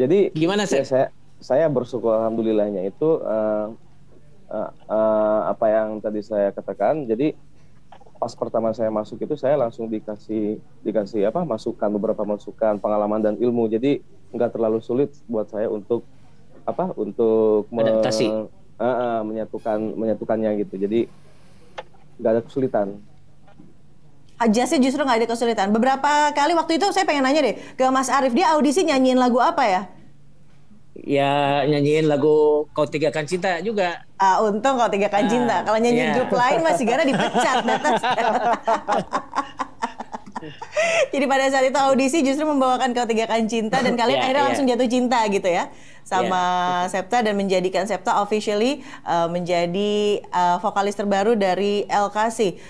Jadi gimana sih? Ya, saya saya bersyukur alhamdulillahnya itu uh, uh, uh, apa yang tadi saya katakan. Jadi pas pertama saya masuk itu saya langsung dikasih dikasih apa masukan beberapa masukan pengalaman dan ilmu. Jadi nggak terlalu sulit buat saya untuk apa untuk me, uh, uh, menyatukan menyatukannya gitu. Jadi nggak ada kesulitan Adjustnya justru nggak ada kesulitan. Beberapa kali waktu itu saya pengen nanya deh ke Mas Arif dia audisi nyanyiin lagu apa ya? Ya nyanyiin lagu Kau Kan Cinta juga. Ah untung Kau Tiga Kan ah, Cinta. Kalau nyanyiin yeah. grup lain masih gara dipecat. Jadi pada saat itu audisi justru membawakan kau Kan cinta dan kalian yeah, akhirnya yeah. langsung jatuh cinta gitu ya sama yeah. Septa dan menjadikan Septa officially uh, menjadi uh, vokalis terbaru dari LKC.